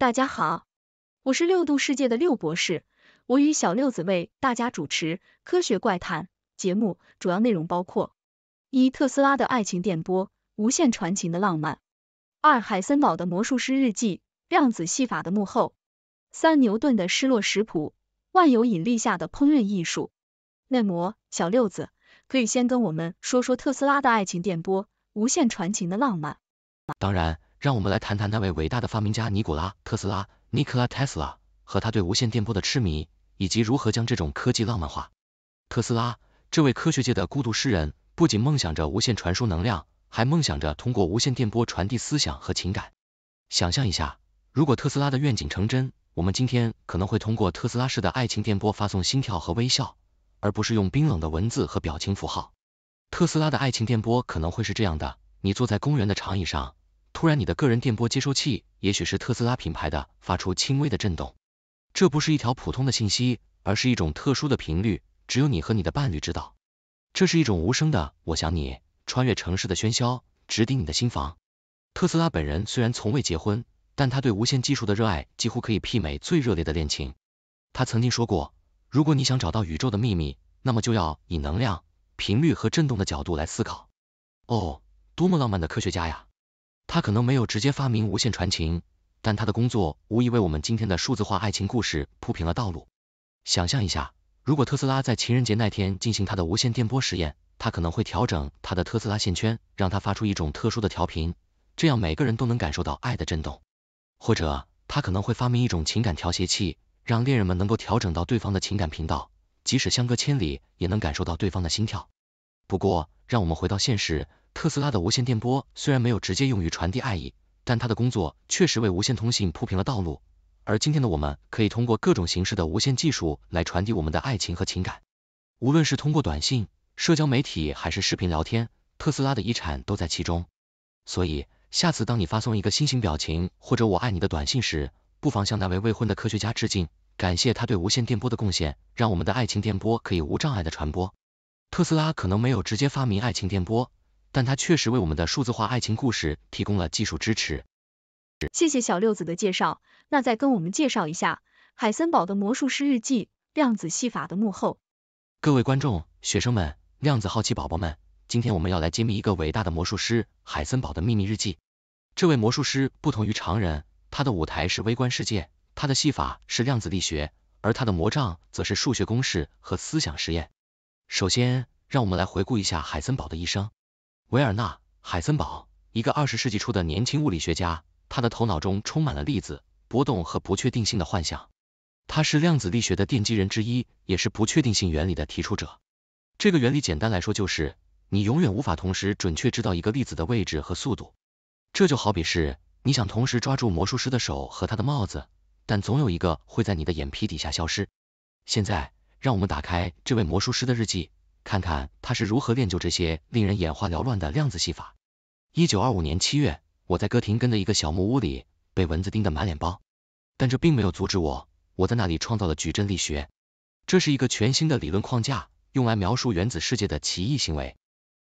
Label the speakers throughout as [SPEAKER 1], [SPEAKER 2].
[SPEAKER 1] 大家好，我是六度世界的六博士，我与小六子为大家主持《科学怪谈》节目，主要内容包括：一、特斯拉的爱情电波，无限传情的浪漫；二、海森堡的魔术师日记，量子戏法的幕后；三、牛顿的失落食谱，万有引力下的烹饪艺术。那么，小六子可以先跟我们说说特斯拉的爱情电波，无限传情的浪漫。
[SPEAKER 2] 当然。让我们来谈谈那位伟大的发明家尼古拉·特斯拉 （Nikola Tesla） 和他对无线电波的痴迷，以及如何将这种科技浪漫化。特斯拉这位科学界的孤独诗人，不仅梦想着无线传输能量，还梦想着通过无线电波传递思想和情感。想象一下，如果特斯拉的愿景成真，我们今天可能会通过特斯拉式的爱情电波发送心跳和微笑，而不是用冰冷的文字和表情符号。特斯拉的爱情电波可能会是这样的：你坐在公园的长椅上。突然，你的个人电波接收器，也许是特斯拉品牌的，发出轻微的震动。这不是一条普通的信息，而是一种特殊的频率，只有你和你的伴侣知道。这是一种无声的“我想你”，穿越城市的喧嚣，直抵你的心房。特斯拉本人虽然从未结婚，但他对无线技术的热爱几乎可以媲美最热烈的恋情。他曾经说过，如果你想找到宇宙的秘密，那么就要以能量、频率和振动的角度来思考。哦，多么浪漫的科学家呀！他可能没有直接发明无线传情，但他的工作无疑为我们今天的数字化爱情故事铺平了道路。想象一下，如果特斯拉在情人节那天进行他的无线电波实验，他可能会调整他的特斯拉线圈，让它发出一种特殊的调频，这样每个人都能感受到爱的震动。或者，他可能会发明一种情感调谐器，让恋人们能够调整到对方的情感频道，即使相隔千里也能感受到对方的心跳。不过，让我们回到现实。特斯拉的无线电波虽然没有直接用于传递爱意，但它的工作确实为无线通信铺平了道路。而今天的我们可以通过各种形式的无线技术来传递我们的爱情和情感，无论是通过短信、社交媒体还是视频聊天，特斯拉的遗产都在其中。所以，下次当你发送一个心形表情或者我爱你的短信时，不妨向那位未婚的科学家致敬，感谢他对无线电波的贡献，让我们的爱情电波可以无障碍的传播。特斯拉可能没有直接发明爱情电波。但它确实为我们的数字化爱情故事提供了技术支持。
[SPEAKER 1] 谢谢小六子的介绍，那再跟我们介绍一下海森堡的魔术师日记，量子戏法的幕后。
[SPEAKER 2] 各位观众、学生们、量子好奇宝宝们，今天我们要来揭秘一个伟大的魔术师——海森堡的秘密日记。这位魔术师不同于常人，他的舞台是微观世界，他的戏法是量子力学，而他的魔杖则是数学公式和思想实验。首先，让我们来回顾一下海森堡的一生。维尔纳·海森堡，一个二十世纪初的年轻物理学家，他的头脑中充满了粒子波动和不确定性的幻想。他是量子力学的奠基人之一，也是不确定性原理的提出者。这个原理简单来说就是，你永远无法同时准确知道一个粒子的位置和速度。这就好比是，你想同时抓住魔术师的手和他的帽子，但总有一个会在你的眼皮底下消失。现在，让我们打开这位魔术师的日记。看看他是如何练就这些令人眼花缭乱的量子戏法。一九二五年七月，我在哥廷根的一个小木屋里被蚊子叮得满脸包，但这并没有阻止我。我在那里创造了矩阵力学，这是一个全新的理论框架，用来描述原子世界的奇异行为。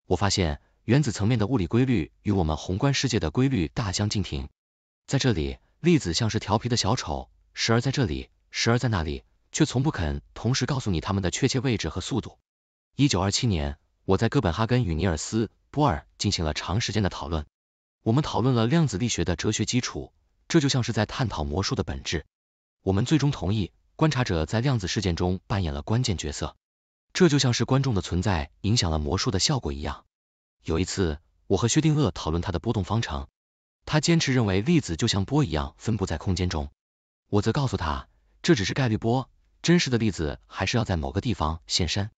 [SPEAKER 2] 我发现原子层面的物理规律与我们宏观世界的规律大相径庭。在这里，粒子像是调皮的小丑，时而在这里，时而在那里，却从不肯同时告诉你它们的确切位置和速度。一九二七年，我在哥本哈根与尼尔斯·玻尔进行了长时间的讨论。我们讨论了量子力学的哲学基础，这就像是在探讨魔术的本质。我们最终同意，观察者在量子事件中扮演了关键角色，这就像是观众的存在影响了魔术的效果一样。有一次，我和薛定谔讨论他的波动方程，他坚持认为粒子就像波一样分布在空间中。我则告诉他，这只是概率波，真实的粒子还是要在某个地方现身。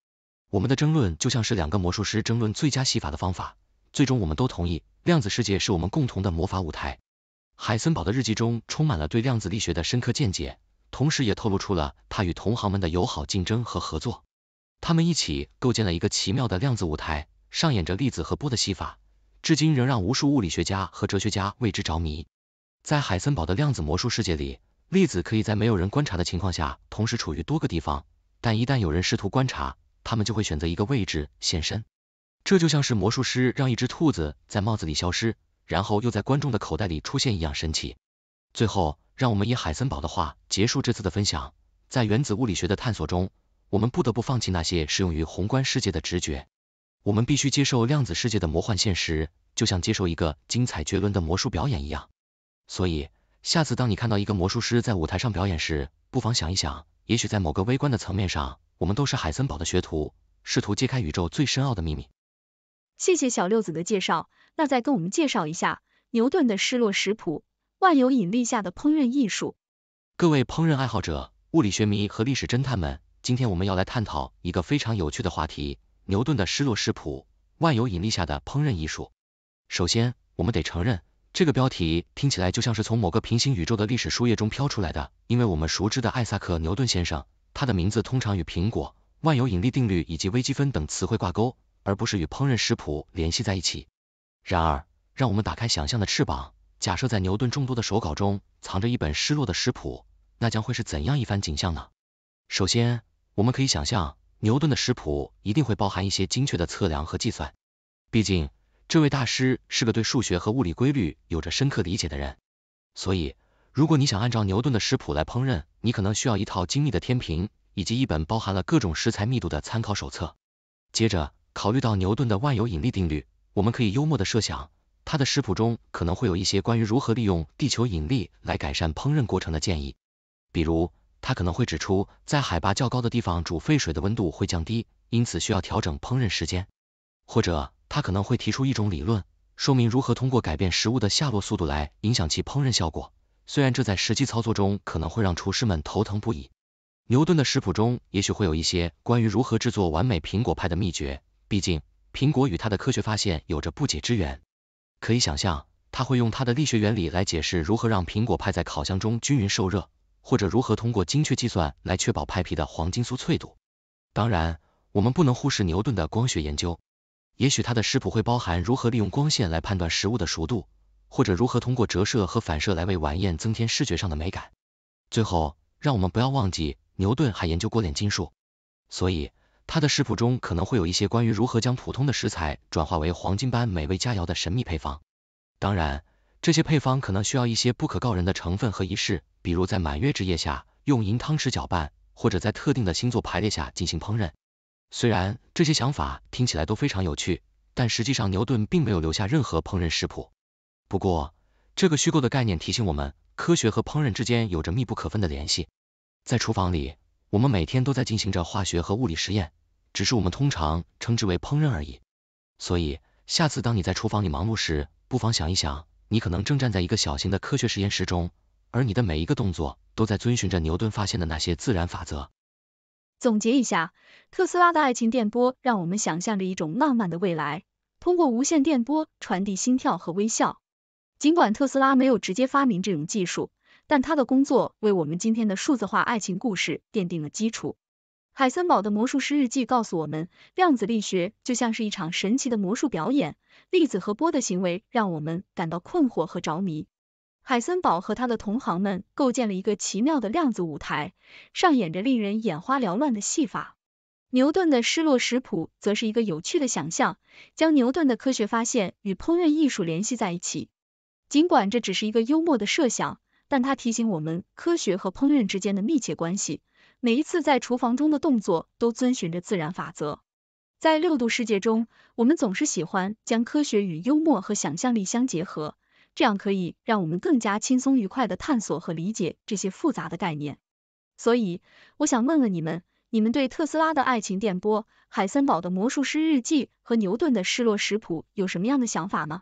[SPEAKER 2] 我们的争论就像是两个魔术师争论最佳戏法的方法，最终我们都同意，量子世界是我们共同的魔法舞台。海森堡的日记中充满了对量子力学的深刻见解，同时也透露出了他与同行们的友好竞争和合作。他们一起构建了一个奇妙的量子舞台，上演着粒子和波的戏法，至今仍让无数物理学家和哲学家为之着迷。在海森堡的量子魔术世界里，粒子可以在没有人观察的情况下，同时处于多个地方，但一旦有人试图观察，他们就会选择一个位置现身，这就像是魔术师让一只兔子在帽子里消失，然后又在观众的口袋里出现一样神奇。最后，让我们以海森堡的话结束这次的分享：在原子物理学的探索中，我们不得不放弃那些适用于宏观世界的直觉，我们必须接受量子世界的魔幻现实，就像接受一个精彩绝伦的魔术表演一样。所以，下次当你看到一个魔术师在舞台上表演时，不妨想一想，也许在某个微观的层面上。我们都是海森堡的学徒，试图揭开宇宙最深奥的秘密。
[SPEAKER 1] 谢谢小六子的介绍，那再跟我们介绍一下牛顿的失落食谱，万有引力下的烹饪艺术。
[SPEAKER 2] 各位烹饪爱好者、物理学迷和历史侦探们，今天我们要来探讨一个非常有趣的话题——牛顿的失落食谱，万有引力下的烹饪艺术。首先，我们得承认，这个标题听起来就像是从某个平行宇宙的历史书页中飘出来的，因为我们熟知的艾萨克·牛顿先生。它的名字通常与苹果、万有引力定律以及微积分等词汇挂钩，而不是与烹饪食谱联系在一起。然而，让我们打开想象的翅膀，假设在牛顿众多的手稿中藏着一本失落的食谱，那将会是怎样一番景象呢？首先，我们可以想象，牛顿的食谱一定会包含一些精确的测量和计算，毕竟这位大师是个对数学和物理规律有着深刻理解的人。所以如果你想按照牛顿的食谱来烹饪，你可能需要一套精密的天平以及一本包含了各种食材密度的参考手册。接着，考虑到牛顿的万有引力定律，我们可以幽默的设想，他的食谱中可能会有一些关于如何利用地球引力来改善烹饪过程的建议。比如，他可能会指出，在海拔较高的地方煮沸水的温度会降低，因此需要调整烹饪时间；或者，他可能会提出一种理论，说明如何通过改变食物的下落速度来影响其烹饪效果。虽然这在实际操作中可能会让厨师们头疼不已，牛顿的食谱中也许会有一些关于如何制作完美苹果派的秘诀。毕竟，苹果与他的科学发现有着不解之缘。可以想象，他会用他的力学原理来解释如何让苹果派在烤箱中均匀受热，或者如何通过精确计算来确保派皮的黄金酥脆度。当然，我们不能忽视牛顿的光学研究，也许他的食谱会包含如何利用光线来判断食物的熟度。或者如何通过折射和反射来为晚宴增添视觉上的美感。最后，让我们不要忘记，牛顿还研究过炼金术，所以他的食谱中可能会有一些关于如何将普通的食材转化为黄金般美味佳肴的神秘配方。当然，这些配方可能需要一些不可告人的成分和仪式，比如在满月之夜下用银汤匙搅拌，或者在特定的星座排列下进行烹饪。虽然这些想法听起来都非常有趣，但实际上牛顿并没有留下任何烹饪食谱。不过，这个虚构的概念提醒我们，科学和烹饪之间有着密不可分的联系。在厨房里，我们每天都在进行着化学和物理实验，只是我们通常称之为烹饪而已。所以，下次当你在厨房里忙碌时，不妨想一想，你可能正站在一个小型的科学实验室中，而你的每一个动作都在遵循着牛顿发现的那些自然法则。
[SPEAKER 1] 总结一下，特斯拉的爱情电波让我们想象着一种浪漫的未来，通过无线电波传递心跳和微笑。尽管特斯拉没有直接发明这种技术，但他的工作为我们今天的数字化爱情故事奠定了基础。海森堡的魔术师日记告诉我们，量子力学就像是一场神奇的魔术表演，粒子和波的行为让我们感到困惑和着迷。海森堡和他的同行们构建了一个奇妙的量子舞台，上演着令人眼花缭乱的戏法。牛顿的失落食谱则是一个有趣的想象，将牛顿的科学发现与烹饪艺术联系在一起。尽管这只是一个幽默的设想，但它提醒我们科学和烹饪之间的密切关系。每一次在厨房中的动作都遵循着自然法则。在六度世界中，我们总是喜欢将科学与幽默和想象力相结合，这样可以让我们更加轻松愉快的探索和理解这些复杂的概念。所以，我想问问你们，你们对特斯拉的爱情电波、海森堡的魔术师日记和牛顿的失落食谱有什么样的想法吗？